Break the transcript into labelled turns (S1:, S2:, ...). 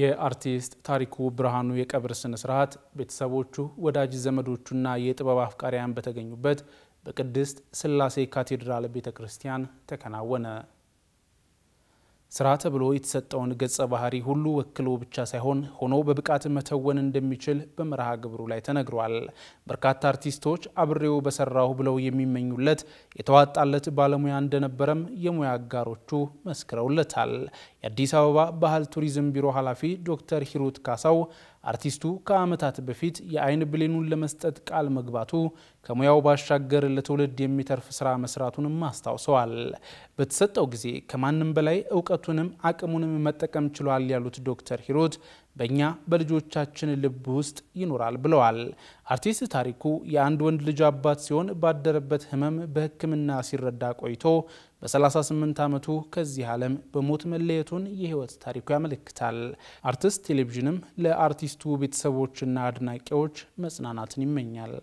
S1: የአርቲስት ታሪኩ ብርሃኑ የቀብር ስነ ስርዓት ቤተሰቦቹ፣ ወዳጅ ዘመዶቹና የጥበብ አፍቃሪያን በተገኙበት በቅድስት ስላሴ ካቴድራል ቤተ ክርስቲያን ተከናወነ። ስራ ተብሎ የተሰጠውን ገጸ ባህሪ ሁሉ ወክሎ ብቻ ሳይሆን ሆኖ በብቃት መተወን እንደሚችል በመርሃ ግብሩ ላይ ተነግሯል። በርካታ አርቲስቶች አብሬው በሰራሁ ብለው የሚመኙለት የተዋጣለት ባለሙያ እንደነበረም የሙያ አጋሮቹ መስክረውለታል። የአዲስ አበባ ባህል ቱሪዝም ቢሮ ኃላፊ ዶክተር ሂሩት ካሳው አርቲስቱ ከዓመታት በፊት የአይን ብሌኑን ለመስጠት ቃል መግባቱ ከሙያው ባሻገር ለትውልድ የሚተርፍ ስራ መስራቱንም አስታውሰዋል። በተሰጠው ጊዜ ከማንም በላይ እውቀቱንም አቅሙንም መጠቀም ችሏል ያሉት ዶክተር ሂሩት በእኛ በልጆቻችን ልብ ውስጥ ይኖራል ብለዋል። አርቲስት ታሪኩ የአንድ ወንድ ልጅ አባት ሲሆን ባደረበት ሕመም በሕክምና ሲረዳ ቆይቶ በ38 ዓመቱ ከዚህ ዓለም በሞት መለየቱን የህይወት ታሪኩ ያመለክታል። አርቲስት ቴሌቪዥንም ለአርቲስቱ ቤተሰቦችና አድናቂዎች መጽናናትን ይመኛል።